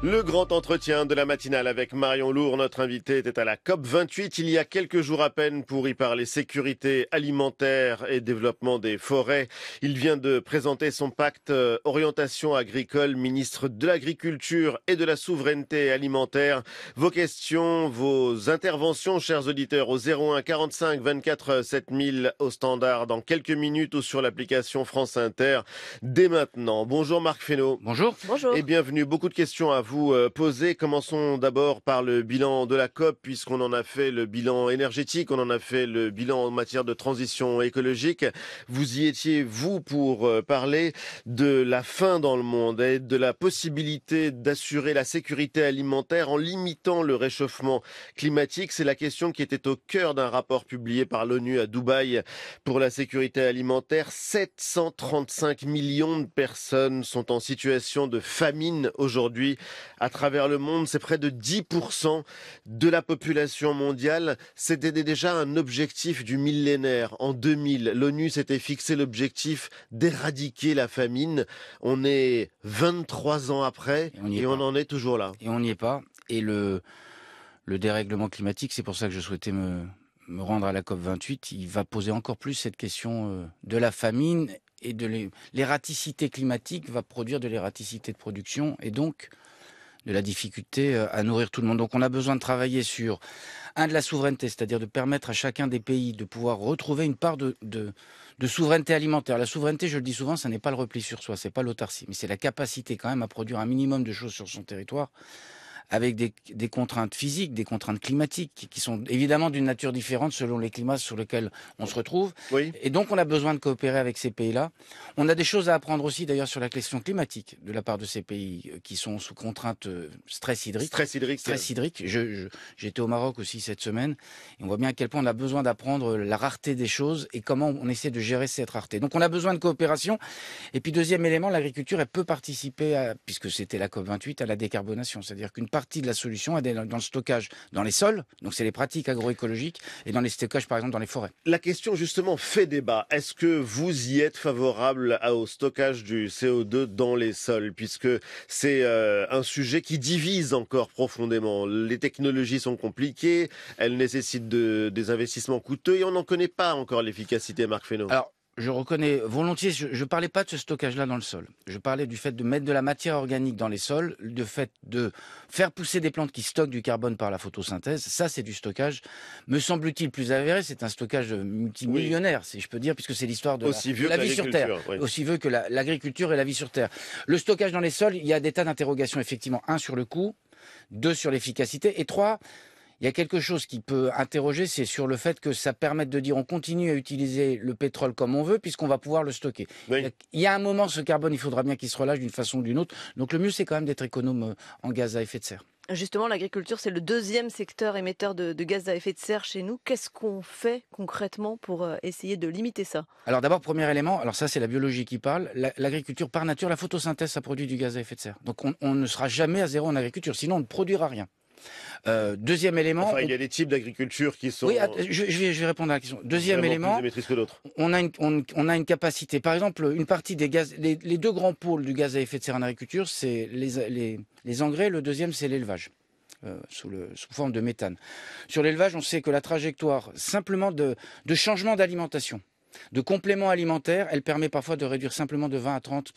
Le grand entretien de la matinale avec Marion Lourd, notre invité, était à la COP28 il y a quelques jours à peine pour y parler sécurité alimentaire et développement des forêts. Il vient de présenter son pacte euh, orientation agricole, ministre de l'Agriculture et de la Souveraineté alimentaire. Vos questions, vos interventions, chers auditeurs, au 01 45 24 7000 au standard dans quelques minutes ou sur l'application France Inter dès maintenant. Bonjour Marc Fesneau. Bonjour. Bonjour. Et bienvenue. Beaucoup de questions à vous vous euh, poser. Commençons d'abord par le bilan de la COP, puisqu'on en a fait le bilan énergétique, on en a fait le bilan en matière de transition écologique. Vous y étiez, vous, pour euh, parler de la faim dans le monde et de la possibilité d'assurer la sécurité alimentaire en limitant le réchauffement climatique. C'est la question qui était au cœur d'un rapport publié par l'ONU à Dubaï pour la sécurité alimentaire. 735 millions de personnes sont en situation de famine aujourd'hui à travers le monde. C'est près de 10% de la population mondiale. C'était déjà un objectif du millénaire. En 2000, l'ONU s'était fixé l'objectif d'éradiquer la famine. On est 23 ans après et on, en est toujours là. Et on n'y est pas. Et le, dérèglement climatique, c'est pour ça que je souhaitais me, me rendre à la COP28, il va poser encore plus cette question euh, de la famine et de l'ératicité climatique va produire de l'ératicité de production et donc de la difficulté euh, à nourrir tout le monde. Donc on a besoin de travailler sur un de la souveraineté, c'est-à-dire de permettre à chacun des pays de pouvoir retrouver une part de, souveraineté alimentaire. La souveraineté, je le dis souvent, ce n'est pas le repli sur soi, c'est pas l'autarcie, mais c'est la capacité quand même à produire un minimum de choses sur son territoire avec des, contraintes physiques, des contraintes climatiques, qui sont évidemment d'une nature différente selon les climats sur lesquels on se retrouve. Et donc, on a besoin de coopérer avec ces pays-là. On a des choses à apprendre aussi, d'ailleurs, sur la question climatique de la part de ces pays euh, qui sont sous contrainte euh, stress hydrique. Stress hydrique. Stress hydrique. J'étais au Maroc aussi cette semaine on voit bien à quel point on a besoin d'apprendre la rareté des choses et comment on essaie de gérer cette rareté. Donc, on a besoin de coopération. Et puis, deuxième élément, l'agriculture, elle peut participer, à, puisque c'était la COP28, à la décarbonation. C'est-à-dire qu'une partie de la solution est dans le stockage dans les sols, donc c'est les pratiques agroécologiques, et dans les stockages par exemple dans les forêts. La question justement fait débat. Est-ce que vous y êtes favorable au stockage du CO2 dans les sols, puisque c'est euh, un sujet qui divise encore profondément. Les technologies sont compliquées, elles nécessitent des investissements coûteux et on n'en connaît pas encore l'efficacité, Marc Fesneau je reconnais volontiers, je ne parlais pas de ce stockage-là dans le sol. Je parlais du fait de mettre de la matière organique dans les sols, du fait de faire pousser des plantes qui stockent du carbone par la photosynthèse. Ça, c'est du stockage, me semble-t-il, plus avéré. C'est un stockage multimillionnaire, si je peux dire, puisque c'est l'histoire de la, vie sur Terre. Aussi vieux que l'agriculture et la vie sur Terre. Le stockage dans les sols, il y a des tas d'interrogations, effectivement. Un, sur le coût. Deux, sur l'efficacité. Et trois, il y a quelque chose qui peut interroger, c'est sur le fait que ça permette de dire on continue à utiliser le pétrole comme on veut puisqu'on va pouvoir le stocker. Il y a un moment, ce carbone, il faudra bien qu'il se relâche d'une façon ou d'une autre. Donc le mieux, c'est quand même d'être économe euh, en gaz à effet de serre. Justement, l'agriculture, c'est le deuxième secteur émetteur de, gaz à effet de serre chez nous. Qu'est-ce qu'on fait concrètement pour euh, essayer de limiter ça Alors d'abord, premier élément, alors ça c'est la biologie qui parle. L'agriculture, par nature, la photosynthèse, ça produit du gaz à effet de serre. Donc on ne sera jamais à zéro en agriculture, sinon on ne produira rien. Euh, deuxième élément. Enfin, il y a des types d'agriculture qui sont. Oui, je, vais, répondre à la question. Deuxième élément. on a une, capacité. Par exemple, une partie des gaz, les, deux grands pôles du gaz à effet de serre en agriculture, c'est les, engrais. Le deuxième, c'est l'élevage. Euh, sous, forme de méthane. Sur l'élevage, on sait que la trajectoire simplement de, de changement d'alimentation, de complément alimentaire, elle permet parfois de réduire simplement de 20 à 30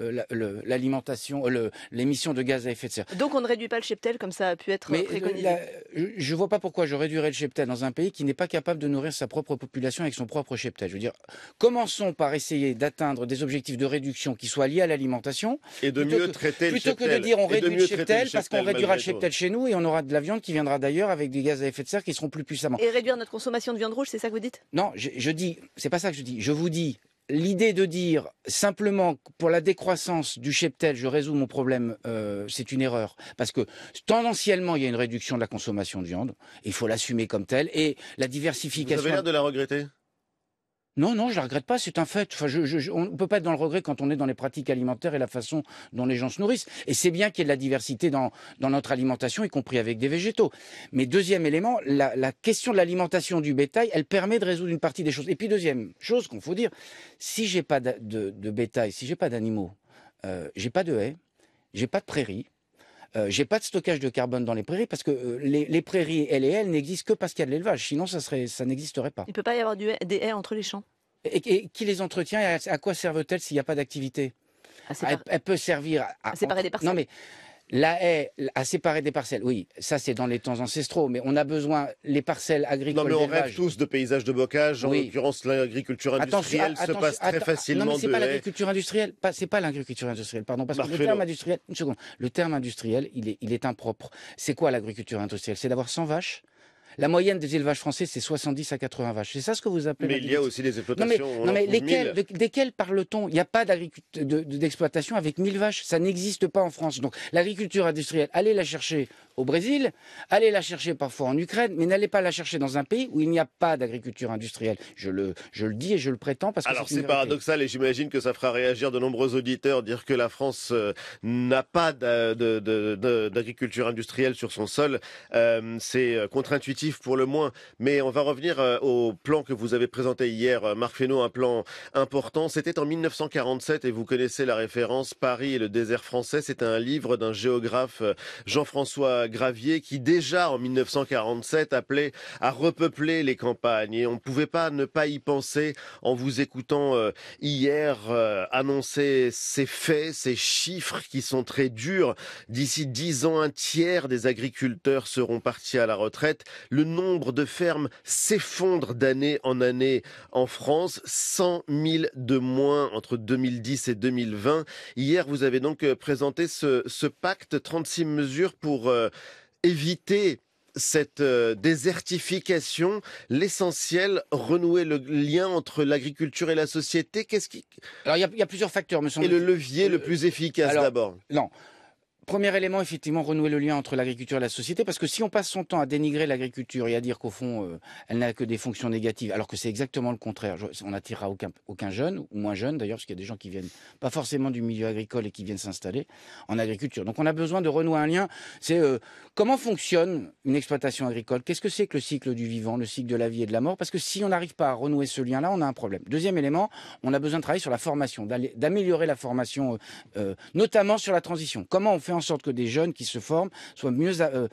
euh, l'alimentation, euh, l'émission de gaz à effet de serre. Donc on ne réduit pas le cheptel comme ça a pu être euh, préconisé. je ne vois pas pourquoi je réduirais le cheptel dans un pays qui n'est pas capable de nourrir sa propre population avec son propre cheptel. Je veux dire, commençons par essayer d'atteindre des objectifs de réduction qui soient liés à l'alimentation et de mieux traiter le cheptel. plutôt que de dire on réduit le cheptel, parce qu'on réduira le cheptel chez nous et on aura de la viande qui viendra d'ailleurs avec des gaz à effet de serre qui seront plus puissamment. Et réduire notre consommation de viande rouge, c'est ça que vous dites Non, je, je dis, c'est pas ça que je dis. Je vous dis l'idée de dire simplement pour la décroissance du cheptel, je résous mon problème, euh, c'est une erreur. Parce que tendanciellement, il y a une réduction de la consommation de viande. Il faut l'assumer comme telle. Et la diversification. Vous avez l'air de la regretter non, non, je la regrette pas, c'est un fait. Enfin, on ne peut pas être dans le regret quand on est dans les pratiques alimentaires et la façon dont les gens se nourrissent. Et c'est bien qu'il y ait de la diversité dans, notre alimentation, y compris avec des végétaux. Mais deuxième élément, la, question de l'alimentation du bétail, elle permet de résoudre une partie des choses. Et puis deuxième chose qu'on faut dire, si j'ai pas de, bétail, si je n'ai pas d'animaux, euh, j'ai pas de haies, j'ai pas de prairies, euh, j'ai pas de stockage de carbone dans les prairies parce que euh, les, prairies, elles et elles, n'existent que parce qu'il y a de l'élevage. Sinon, ça, serait, ça n'existerait pas. Il ne peut pas y avoir des haies entre les champs. Et, qui les entretient et à, quoi servent-elles s'il n'y a pas d'activité ah, ah, elle, peut servir à. séparer des parcelles. Non, mais la haie à séparer des parcelles, oui, ça c'est dans les temps ancestraux, mais on a besoin, les parcelles agricoles. Non, mais on rêve tous de paysages de bocage. En l'occurrence, l'agriculture industrielle se passe très facilement. Non, mais c'est pas l'agriculture industrielle, pas, c'est pas l'agriculture industrielle, pardon, parce que le terme industriel, une seconde, le terme industriel, il est, il est impropre. C'est quoi l'agriculture industrielle C'est d'avoir 100 vaches, la moyenne des élevages français, c'est 70 à 80 vaches. C'est ça ce que vous appelez Mais il y a aussi des exploitations. Non mais, desquelles parle-t-on Il n'y a pas d'exploitation avec 1000 vaches. Ça n'existe pas en France. Donc l'agriculture industrielle, allez la chercher au Brésil, allez la chercher parfois en Ukraine, mais n'allez pas la chercher dans un pays où il n'y a pas d'agriculture industrielle. Je le, le dis et je le prétends parce que Alors c'est paradoxal et j'imagine que ça fera réagir de nombreux auditeurs, dire que la France euh, n'a pas d'agriculture industrielle sur son sol. Euh, c'est euh, contre-intuitif pour le moins. Mais on va revenir euh, au plan que vous avez présenté hier, euh, Marc Fesneau, un plan important. C'était en 1947 et vous connaissez la référence Paris et le désert français. C'est un livre d'un géographe euh, Jean-François Gravier qui déjà en 1947 appelait à repeupler les campagnes. Et on ne pouvait pas ne pas y penser en vous écoutant hier annoncer ces faits, ces chiffres qui sont très durs. D'ici dix ans, un tiers des agriculteurs seront partis à la retraite. Le nombre de fermes s'effondre d'année en année en France. 100 000 de moins entre 2010 et 2020. Hier, vous avez donc euh, présenté ce, pacte, 36 mesures pour euh, éviter cette euh, désertification, l'essentiel, renouer le lien entre l'agriculture et la société, qu'est-ce qui... Alors il y, a plusieurs facteurs, me semble Et le levier le plus efficace d'abord. Non, Premier élément, effectivement, renouer le lien entre l'agriculture et la société, parce que si on passe son temps à dénigrer l'agriculture et à dire qu'au fond, euh, elle n'a que des fonctions négatives, alors que c'est exactement le contraire, on n'attirera aucun, aucun jeune, ou moins jeune d'ailleurs, parce qu'il y a des gens qui viennent pas forcément du milieu agricole et qui viennent s'installer en agriculture. Donc on a besoin de renouer un lien, c'est euh, Comment fonctionne une exploitation agricole Qu'est-ce que c'est que le cycle du vivant, le cycle de la vie et de la mort Parce que si on n'arrive pas à renouer ce lien-là, on a un problème. Deuxième élément, on a besoin de travailler sur la formation, d'améliorer la formation, euh, euh, notamment sur la transition. Comment on fait en sorte que des jeunes qui se forment soient mieux à, euh,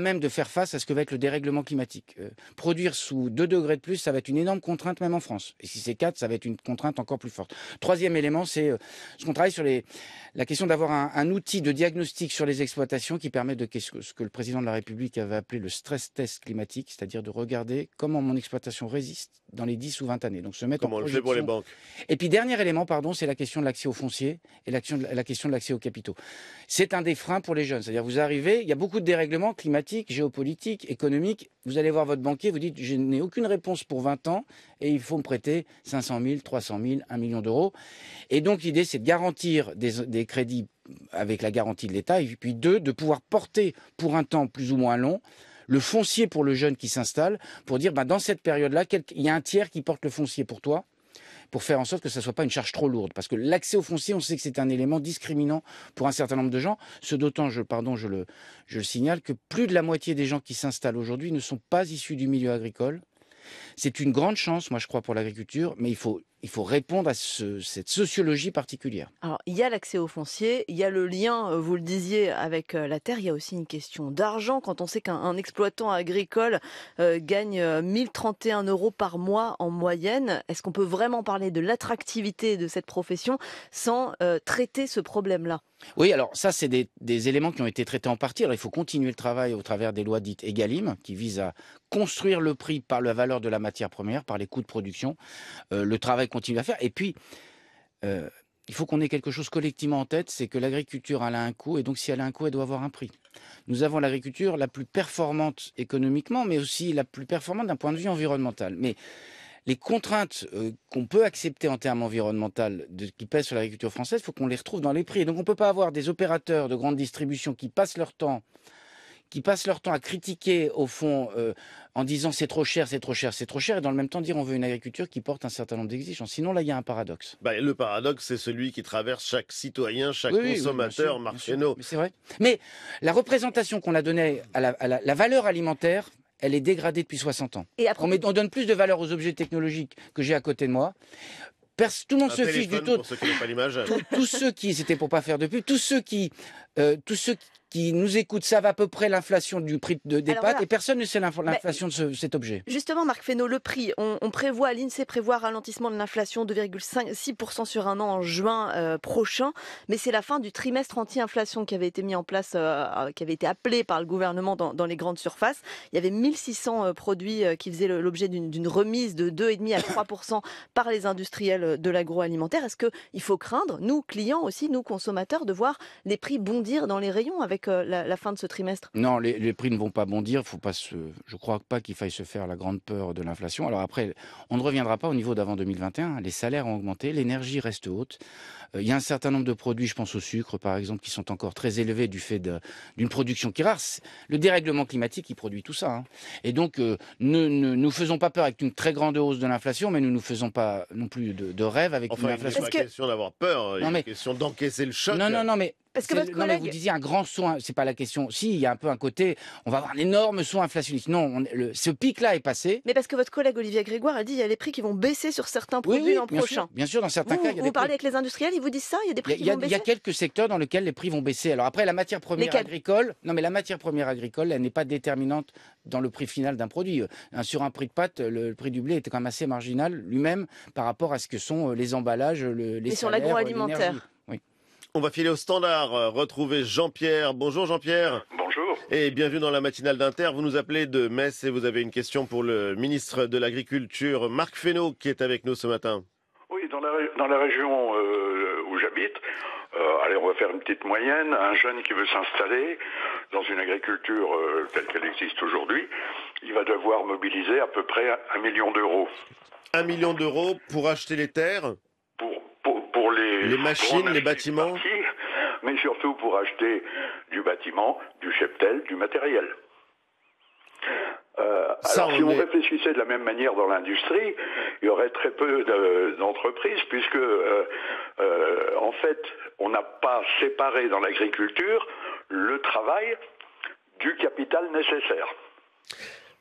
même de faire face à ce que va être le dérèglement climatique Produire sous 2 degrés de plus, ça va être une énorme contrainte même en France. Et si c'est 4, ça va être une contrainte encore plus forte. Troisième élément, c'est ce qu'on travaille sur la question d'avoir un, outil de diagnostic sur les exploitations qui permet de ce que le président de la République avait appelé le stress test climatique, c'est-à-dire de regarder comment mon exploitation résiste dans les 10 ou 20 années. Donc se mettre en projection. pour les banques. Et puis dernier élément, pardon, c'est la question de l'accès aux fonciers et la question de l'accès aux capitaux. C'est un des freins pour les jeunes, c'est-à-dire vous arrivez, il y a beaucoup de dérèglements climatiques, géopolitiques, économiques. Vous allez voir votre banquier, vous dites je n'ai aucune réponse pour 20 ans et il faut me prêter 500 000, 300 000, 1 million d'euros. Et donc l'idée c'est de garantir des crédits avec la garantie de l'État, et puis deux, de pouvoir porter pour un temps plus ou moins long le foncier pour le jeune qui s'installe, pour dire bah, dans cette période-là, il y a un tiers qui porte le foncier pour toi, pour faire en sorte que ça ne soit pas une charge trop lourde. Parce que l'accès au foncier, on sait que c'est un élément discriminant pour un certain nombre de gens. Ce d'autant, je, pardon, je le, je le signale, que plus de la moitié des gens qui s'installent aujourd'hui ne sont pas issus du milieu agricole. C'est une grande chance, moi je crois, pour l'agriculture, mais il faut il faut répondre à cette sociologie particulière. Alors, il y a l'accès au foncier, il y a le lien, euh, vous le disiez, avec euh, la terre, il y a aussi une question d'argent. Quand on sait qu'un exploitant agricole euh, gagne 1031 euros par mois en moyenne, est-ce qu'on peut vraiment parler de l'attractivité de cette profession sans traiter ce problème-là oui, alors ça, c'est des, éléments qui ont été traités en partie. il faut continuer le travail au travers des lois dites EGalim, qui visent à construire le prix par la valeur de la matière première, par les coûts de production. le travail à faire. Et puis, euh, il faut qu'on ait quelque chose collectivement en tête, c'est que l'agriculture elle a un coût, et donc si elle a un coût, elle doit avoir un prix. Nous avons l'agriculture la plus performante économiquement, mais aussi la plus performante d'un point de vue environnemental. Mais les contraintes euh, qu'on peut accepter en termes environnementaux qui pèsent sur l'agriculture française, il faut qu'on les retrouve dans les prix. donc on ne peut pas avoir des opérateurs de grande distribution qui passent leur temps qui passent leur temps à critiquer, au fond, euh, en disant c'est trop cher, c'est trop cher, c'est trop cher, et dans le même temps dire on veut une agriculture qui porte un certain nombre d'exigences. Sinon, là, il y a un paradoxe. Bah, le paradoxe, c'est celui qui traverse chaque citoyen, chaque consommateur, oui, C'est vrai. Mais la représentation qu'on a donnée à, la, valeur alimentaire, elle est dégradée depuis 60 ans. Et après... on, donne plus de valeur aux objets technologiques que j'ai à côté de moi tout le monde se fiche du taux. tous ceux qui, c'était pour pas faire de pub, tous ceux qui euh, tous ceux qui nous écoutent savent à peu près l'inflation du prix de, des pâtes et personne ne sait bah, l'inflation de cet objet. Justement, Marc Fesneau, le prix, on, on prévoit, l'INSEE prévoit ralentissement de l'inflation de 2,6% sur un an en juin euh, prochain, mais c'est la fin du trimestre anti-inflation qui avait été mis en place, euh, qui avait été appelé par le gouvernement dans, les grandes surfaces. Il y avait 1600 produits qui faisaient l'objet d'une remise de 2,5 à 3% par les industriels de l'agroalimentaire. Est-ce qu'il faut craindre, nous clients aussi, nous consommateurs, de voir les prix bondir dans les rayons avec euh, la, fin de ce trimestre Non, les, prix ne vont pas bondir. Faut pas je crois pas qu'il faille se faire la grande peur de l'inflation. Alors après, on ne reviendra pas au niveau d'avant 2021. Les salaires ont augmenté, l'énergie reste haute. Euh, il y a un certain nombre de produits, je pense au sucre par exemple, qui sont encore très élevés du fait d'une production qui est rare. Le dérèglement climatique, qui produit tout ça. Hein. Et donc, euh, nous ne, nous faisons pas peur avec une très grande hausse de l'inflation, mais nous ne nous faisons pas non plus de, de rêve avec enfin, une inflation. que... question d'avoir peur, hein. il mais... question d'encaisser le choc. Non, non, non, mais parce que vous disiez un grand soin, hein. c'est pas la question. Si, il y a un peu un côté, on va avoir un énorme soin inflationniste. Non, ce pic-là est passé. Mais parce que votre collègue Olivier Grégoire a dit, qu'il y a les prix qui vont baisser sur certains produits en l'an prochain. bien sûr, dans certains cas. vous parlez avec les industriels, ils vous ça Il y a des prix qui vont baisser Il y a quelques secteurs dans lesquels les prix vont baisser. Alors après, la matière première agricole, non mais la matière première agricole, elle n'est pas déterminante dans le prix final d'un produit. Euh, sur un prix de pâte, le prix du blé est quand même assez marginal lui-même par rapport à ce que sont euh, les emballages, le, les Et sur l'agroalimentaire. Oui. On va filer au standard, euh, retrouver Jean-Pierre. Bonjour Jean-Pierre. Bonjour. Et bienvenue dans la matinale d'Inter. Vous nous appelez de Metz et vous avez une question pour le ministre de l'Agriculture, Marc Fesneau, qui est avec nous ce matin. Oui, dans la, région j'habite, euh, allez, on va faire une petite moyenne, un jeune qui veut s'installer dans une agriculture euh, telle qu'elle existe aujourd'hui, il va devoir mobiliser à peu près un million d'euros. Un million d'euros pour acheter les terres pour, pour, les, machines, les bâtiments Mais surtout pour acheter du bâtiment, du cheptel, du matériel. Euh, alors, si on réfléchissait de la même manière dans l'industrie, il y aurait très peu d'entreprises, puisque, euh, euh, en fait, on n'a pas séparé dans l'agriculture le travail du capital nécessaire.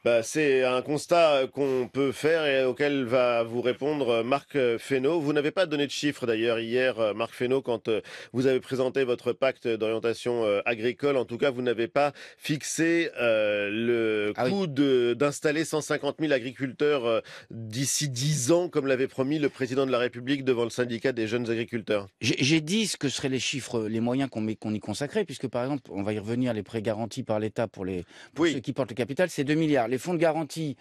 Bah, c'est un constat qu'on peut faire et auquel va vous répondre euh, Marc euh, Fesneau. Vous n'avez pas donné de chiffres d'ailleurs hier, euh, Marc Fesneau, quand vous avez présenté votre pacte d'orientation agricole. En tout cas, vous n'avez pas fixé le ah coût d'installer 150 000 agriculteurs d'ici 10 ans, comme l'avait promis le président de la République devant le syndicat des jeunes agriculteurs. J'ai dit ce que seraient les chiffres, les moyens qu'on qu'on y consacrait, puisque par exemple, on va y revenir, les prêts garantis par l'État pour, les, pour ceux qui portent le capital, c'est 2 milliards les fonds de garantie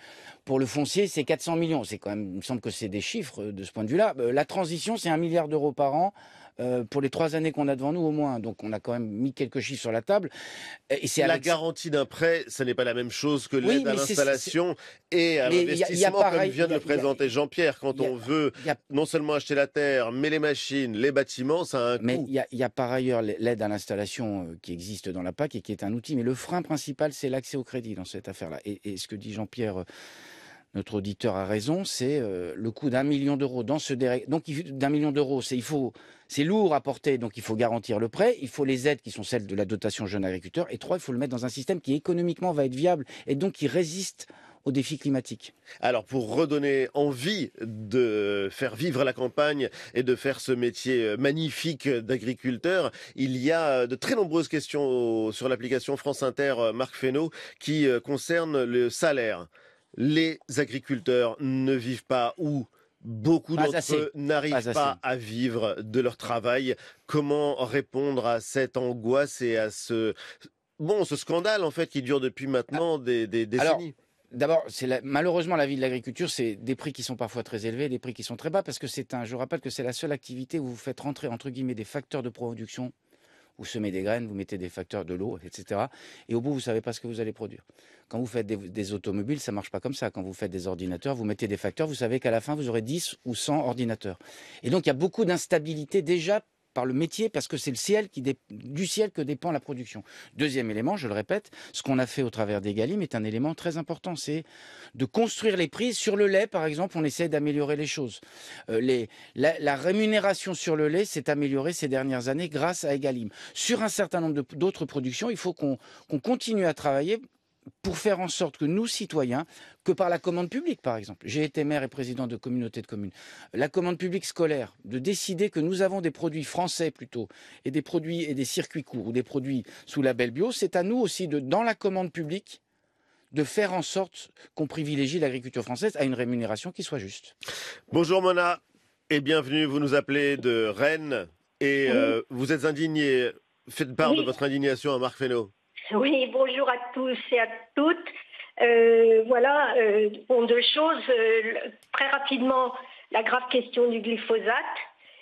pour le foncier, c'est 400 millions. C'est quand même, il me semble que c'est des chiffres euh, de ce point de vue-là. Euh, la transition, c'est un milliard d'euros par an euh, pour les trois années qu'on a devant nous au moins. Donc on a quand même mis quelques chiffres sur la table. Et c'est la garantie d'un prêt, ce n'est pas la même chose que l'aide à l'installation et à l'investissement, comme vient de le présenter Jean-Pierre. Quand on veut non seulement acheter la terre, mais les machines, les bâtiments, ça a un coût. Mais il y, a par ailleurs l'aide à l'installation euh, qui existe dans la PAC et qui est un outil. Mais le frein principal, c'est l'accès au crédit dans cette affaire-là. et ce que dit Jean-Pierre euh, notre auditeur a raison, c'est euh, le coût d'un million d'euros dans ce Donc d'un million d'euros, c'est c'est lourd à porter, donc il faut garantir le prêt, il faut les aides qui sont celles de la dotation jeune agriculteur, et trois, il faut le mettre dans un système qui économiquement va être viable et donc qui résiste aux défis climatiques. Alors pour redonner envie de faire vivre la campagne et de faire ce métier euh, magnifique d'agriculteur, il y a euh, de très nombreuses questions sur l'application France Inter Marc Fesneau qui concernent le salaire les agriculteurs ne vivent pas ou beaucoup d'entre eux n'arrivent pas, à vivre de leur travail. Comment répondre à cette angoisse et à ce bon ce scandale en fait qui dure depuis maintenant des, des ah. décennies D'abord, c'est malheureusement la vie de l'agriculture, c'est des prix qui sont parfois très élevés, des prix qui sont très bas, parce que c'est un. Je rappelle que c'est la seule activité où vous faites rentrer entre guillemets des facteurs de production vous semez des graines, vous mettez des facteurs de l'eau, etc. Et au bout, vous savez pas ce que vous allez produire. Quand vous faites des, automobiles, ça marche pas comme ça. Quand vous faites des ordinateurs, vous mettez des facteurs, vous savez qu'à la fin, vous aurez 10 ou 100 ordinateurs. Et donc, il y a beaucoup d'instabilité déjà par le métier, parce que c'est le ciel qui du ciel que dépend la production. Deuxième élément, je le répète, ce qu'on a fait au travers d'Egalim est un élément très important, c'est de construire les prises. sur le lait, par exemple, on essaie d'améliorer les choses. Euh, les... La, rémunération sur le lait s'est améliorée ces dernières années grâce à Egalim. Sur un certain nombre d'autres productions, il faut qu'on continue à travailler pour faire en sorte que nous, citoyens, que par la commande publique, par exemple, j'ai été maire et président de communauté de communes, la commande publique scolaire, de décider que nous avons des produits français plutôt, et des produits et des circuits courts, ou des produits sous label bio, c'est à nous aussi, de, dans la commande publique, de faire en sorte qu'on privilégie l'agriculture française à une rémunération qui soit juste. Bonjour Mona et bienvenue, vous nous appelez de Rennes et euh, vous êtes indigné, faites part de votre indignation à Marc Fesneau. Oui, bonjour à tous et à toutes. Euh, voilà, euh, bon, deux choses. Euh, très rapidement, la grave question du glyphosate.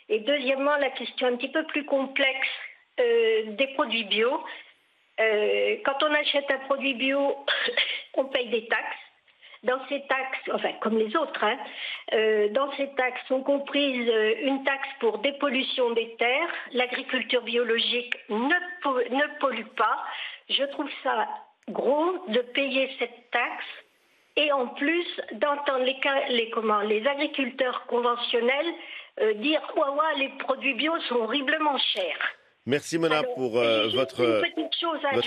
Et deuxièmement, la question un petit peu plus complexe des produits bio. quand on achète un produit bio, on paye des taxes. Dans ces taxes, enfin comme les autres, hein, dans ces taxes sont comprises une taxe pour dépollution des terres. L'agriculture biologique ne, ne pollue pas, je trouve ça gros de payer cette taxe et en plus d'entendre les, les agriculteurs conventionnels euh, dire « Ouah, les produits bio sont horriblement chers ». Merci Mona pour euh, votre,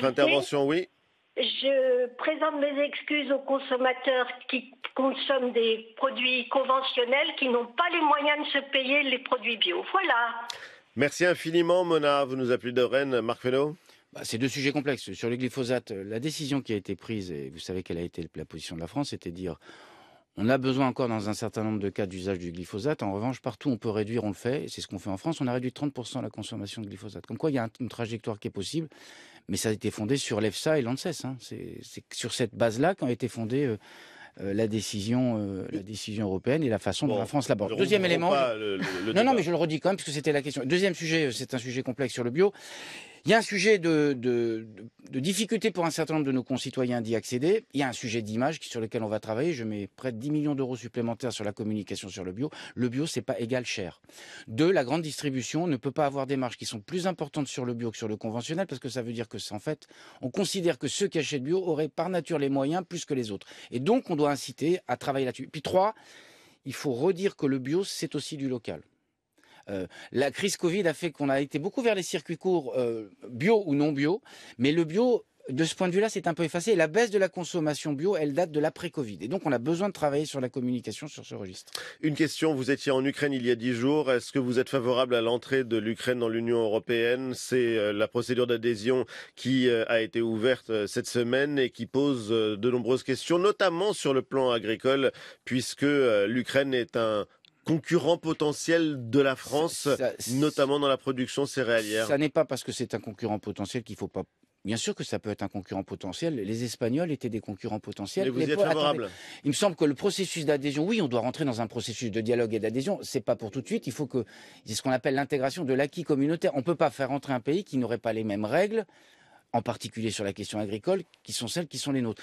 intervention, oui. Je présente mes excuses aux consommateurs qui consomment des produits conventionnels qui n'ont pas les moyens de se payer les produits bio. Voilà. Merci infiniment Mona, vous nous appelez de Rennes, Marc Fenot bah, C'est deux sujets complexes. Sur le glyphosate, euh, la décision qui a été prise, et vous savez quelle a été la position de la France, c'était dire on a besoin encore dans un certain nombre de cas d'usage du glyphosate. En revanche, partout on peut réduire, on le fait. C'est ce qu'on fait en France. On a réduit 30% la consommation de glyphosate. Comme quoi, il y a une trajectoire qui est possible. Mais ça a été fondé sur l'EFSA et l'ANSES. Hein. C'est sur cette base-là qu'ont été fondée euh, euh, la décision, européenne et la façon dont la France l'aborde. Deuxième élément. non, non, mais je le redis quand même parce c'était la question. Deuxième sujet, c'est un sujet complexe sur le bio. Il y a un sujet de, difficulté pour un certain nombre de nos concitoyens d'y accéder. Il y a un sujet d'image sur lequel on va travailler. Je mets près de 10 millions d'euros supplémentaires sur la communication sur le bio. Le bio, c'est pas égal cher. Deux, la grande distribution ne peut pas avoir des marges qui sont plus importantes sur le bio que sur le conventionnel parce que ça veut dire que, en fait, on considère que ceux qui achètent bio auraient par nature les moyens plus que les autres. Et donc, on doit inciter à travailler là-dessus. Puis trois, il faut redire que le bio, c'est aussi du local. Euh, la crise Covid a fait qu'on a été beaucoup vers les circuits courts, euh, bio ou non bio, mais le bio de ce point de vue-là, c'est un peu effacé. La baisse de la consommation bio, elle date de l'après-Covid. Et donc, on a besoin de travailler sur la communication sur ce registre. Une question, vous étiez en Ukraine il y a dix jours. Est-ce que vous êtes favorable à l'entrée de l'Ukraine dans l'Union européenne C'est euh, la procédure d'adhésion qui a été ouverte cette semaine et qui pose de nombreuses questions, notamment sur le plan agricole, puisque l'Ukraine est un concurrent potentiel de la France, notamment dans la production céréalière. Ça n'est pas parce que c'est un concurrent potentiel qu'il faut pas Bien sûr que ça peut être un concurrent potentiel. Les Espagnols étaient des concurrents potentiels. Mais vous êtes favorable Il me semble que le processus d'adhésion, oui, on doit rentrer dans un processus de dialogue et d'adhésion. C'est pas pour tout de suite. Il faut que c'est ce qu'on appelle l'intégration de l'acquis communautaire. On peut pas faire entrer un pays qui n'aurait pas les mêmes règles, en particulier sur la question agricole, qui sont celles qui sont les nôtres.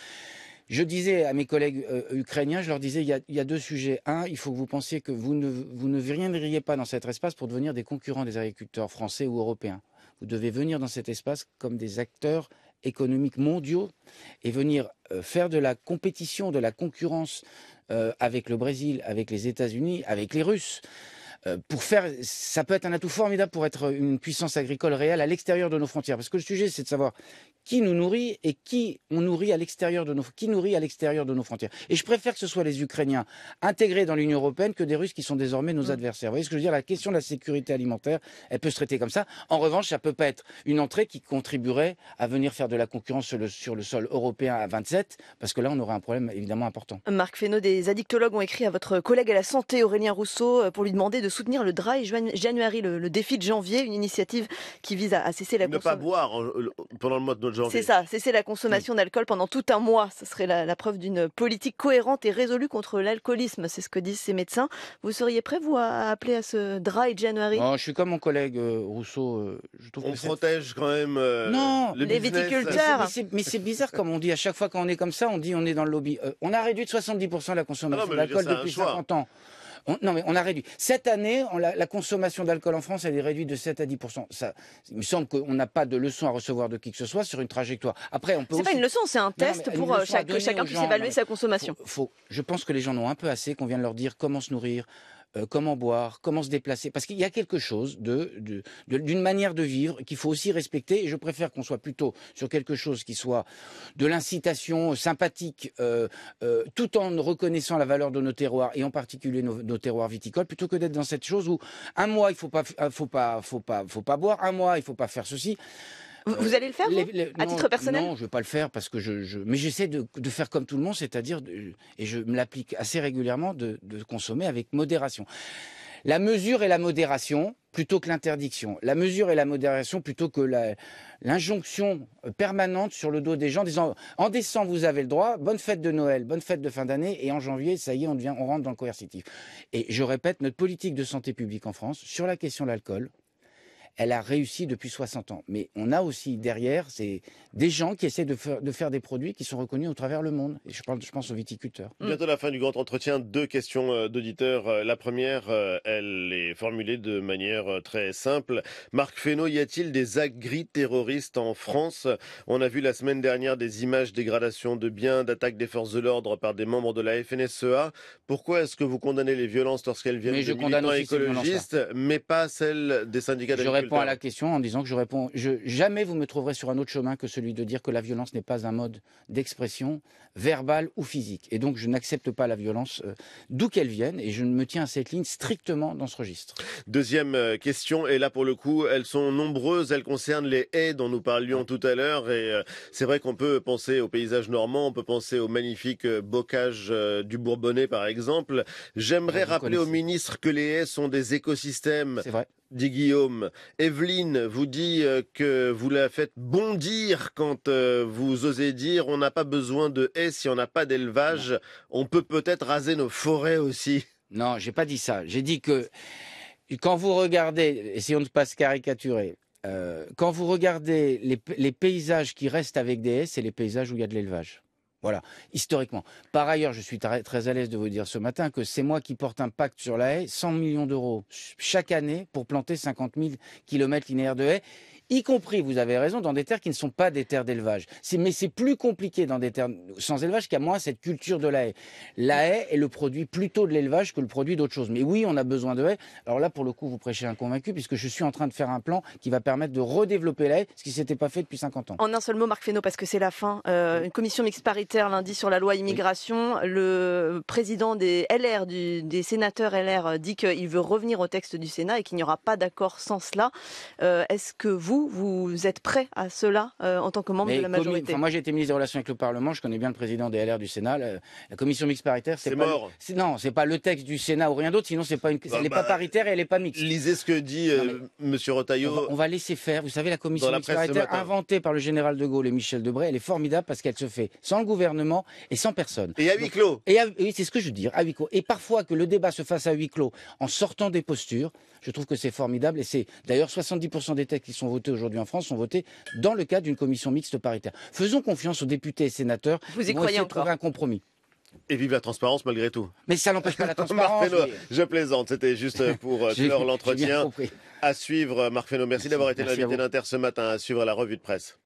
Je disais à mes collègues euh, ukrainiens, je leur disais, il y, a, deux sujets. Un, il faut que vous pensiez que vous ne, vous viendriez pas dans cet espace pour devenir des concurrents des agriculteurs français ou européens. Vous devez venir dans cet espace comme des acteurs économiques mondiaux et venir euh, faire de la compétition, de la concurrence euh, avec le Brésil, avec les États-Unis, avec les Russes. Euh, pour faire, ça peut être un atout formidable pour être une puissance agricole réelle à l'extérieur de nos frontières. Parce que le sujet, c'est de savoir qui nous nourrit et qui on nourrit à l'extérieur de nos, qui nourrit à l'extérieur de nos frontières. Et je préfère que ce soit les Ukrainiens intégrés dans l'Union européenne que des Russes qui sont désormais nos mmh. adversaires. Vous voyez ce que je veux dire La question de la sécurité alimentaire, elle peut se traiter comme ça. En revanche, ça peut pas être une entrée qui contribuerait à venir faire de la concurrence sur le, sur le sol européen à 27, parce que là, on aurait un problème évidemment important. Marc Fesneau, des addictologues ont écrit à votre collègue à la santé, Aurélien Rousseau, euh, pour lui demander de soutenir le Dry January, le, défi de janvier, une initiative qui vise à, cesser la consommation. Ne pas boire euh, pendant le mois de janvier. C'est ça, cesser la consommation mm. d'alcool pendant tout un mois. Ce serait la, preuve d'une politique cohérente et résolue contre l'alcoolisme. C'est ce que disent ces médecins. Vous seriez prêt, vous, à appeler à ce Dry January non, ah, Je suis comme mon collègue euh, Rousseau. Euh, je trouve on protège quand même non, les viticulteurs. Mais c'est bizarre, comme on dit à chaque fois qu'on est comme ça, on dit on est dans le lobby. on a réduit de 70% la consommation ah d'alcool depuis 50 ans non, mais on a réduit. Cette année, la, consommation d'alcool en France, elle est réduite de 7 à 10 Ça, Il me semble qu'on n'a pas de leçon à recevoir de qui que ce soit sur une trajectoire. Après, on peut. C'est pas une leçon, c'est un test pour euh, que chacun puisse évaluer sa consommation. je pense que les gens en ont un peu assez qu'on vienne leur dire comment se nourrir, euh, comment boire, comment se déplacer, parce qu'il y a quelque chose d'une manière de vivre qu'il faut aussi respecter. Et je préfère qu'on soit plutôt sur quelque chose qui soit de l'incitation euh, sympathique, euh, tout en reconnaissant la valeur de nos terroirs et en particulier nos, terroirs viticoles, plutôt que d'être dans cette chose où un mois il faut pas, faut pas, boire, un mois il ne faut pas faire ceci. Euh, vous, allez le faire À titre personnel Non, je ne vais pas le faire parce que je. mais j'essaie de, faire comme tout le monde, c'est-à-dire, et je me l'applique assez régulièrement, de, consommer avec modération. La mesure et la modération, plutôt que l'interdiction. La mesure et la modération plutôt que l'injonction permanente sur le dos des gens, disant en décembre vous avez le droit, bonne fête de Noël, bonne fête de fin d'année, et en janvier ça y est on on rentre dans le coercitif. Et je répète, notre politique de santé publique en France sur la question de l'alcool, elle a réussi depuis 60 ans. Mais on a aussi derrière c'est des gens qui essaient de faire, des produits qui sont reconnus au travers le monde. Et je, parle, je pense aux viticulteurs. Mmh. Bientôt la fin du grand entretien, deux questions euh, d'auditeurs. Euh, la première, euh, elle est formulée de manière très simple. Marc Fesneau, y a-t-il des agri-terroristes en France On a vu la semaine dernière des images dégradation de biens, d'attaques des forces de l'ordre par des membres de la FNSEA. Pourquoi est-ce que vous condamnez les violences lorsqu'elles viennent mais de je militants écologistes, mais pas celles des syndicats d'agriculteurs réponds à la question en disant que je réponds. Je, jamais vous me trouverez sur un autre chemin que celui de dire que la violence n'est pas un mode d'expression verbale ou physique. Et donc, je n'accepte pas la violence euh, d'où qu'elle vienne et je me tiens à cette ligne strictement dans ce registre. Deuxième euh, question, et là pour le coup, elles sont nombreuses. Elles concernent les haies dont nous parlions tout à l'heure. Et euh, c'est vrai qu'on peut penser au paysage normand, on peut penser au magnifique bocage du Bourbonnais par exemple. J'aimerais rappeler au ministre que les haies sont des écosystèmes. C'est vrai dit Guillaume. Evelyne vous dit euh, que vous la faites bondir quand euh, vous osez dire on n'a pas besoin de haies si on n'a pas d'élevage. On peut peut-être raser nos forêts aussi. Non, j'ai pas dit ça. J'ai dit que quand vous regardez, essayons de pas se caricaturer, caricaturé, euh, quand vous regardez les, les paysages qui restent avec des haies, c'est les paysages où il y a de l'élevage. Voilà, historiquement. Par ailleurs, je suis très à l'aise de vous dire ce matin que c'est moi qui porte un pacte sur la haie, 100 millions d'euros chaque année pour planter 50 000 kilomètres linéaires de haie y compris, vous avez raison, dans des terres qui ne sont pas des terres d'élevage. Mais c'est plus compliqué dans des terres sans élevage qu'à moins cette culture de la haie. La haie est le produit plutôt de l'élevage que le produit d'autre chose. Mais oui, on a besoin de haie. Alors là, pour le coup, vous prêchez un convaincu, puisque je suis en train de faire un plan qui va permettre de redévelopper la haie, ce qui ne s'était pas fait depuis 50 ans. En un seul mot, Marc Fesneau, parce que c'est la fin. Euh, une commission mixte paritaire lundi sur la loi immigration. Le président des LR, des sénateurs LR, euh, dit qu'il veut revenir au texte du Sénat et qu'il n'y aura pas d'accord sans cela. Euh, est-ce que vous, vous, êtes prêt à cela euh, en tant que membre de la majorité Moi, j'ai été ministre des Relations avec le Parlement, je connais bien le président des LR du Sénat. La, commission mixte paritaire, c'est Mort. Le, non, c'est pas le texte du Sénat ou rien d'autre, sinon c'est pas une, bah, elle n'est pas bah, paritaire et elle n'est pas mixte. Lisez ce que dit Monsieur M. On va, laisser faire. Vous savez, la commission mixte paritaire inventée par le général de Gaulle et Michel Debré, elle est formidable parce qu'elle se fait sans le gouvernement et sans personne. Et à huis clos. et oui, c'est ce que je veux dire, à huis clos. Et parfois que le débat se fasse à huis clos en sortant des postures, je trouve que c'est formidable et c'est d'ailleurs 70% des textes qui sont votés aujourd'hui en France sont votés dans le cadre d'une commission mixte paritaire. Faisons confiance aux députés et sénateurs. Vous y croyez trouver un compromis. Et vive la transparence malgré tout. Mais ça n'empêche pas la transparence. je plaisante, c'était juste pour euh, clore l'entretien. À suivre, Marc Feno, merci, merci d'avoir été l'invité d'Inter ce matin, à suivre la revue de presse.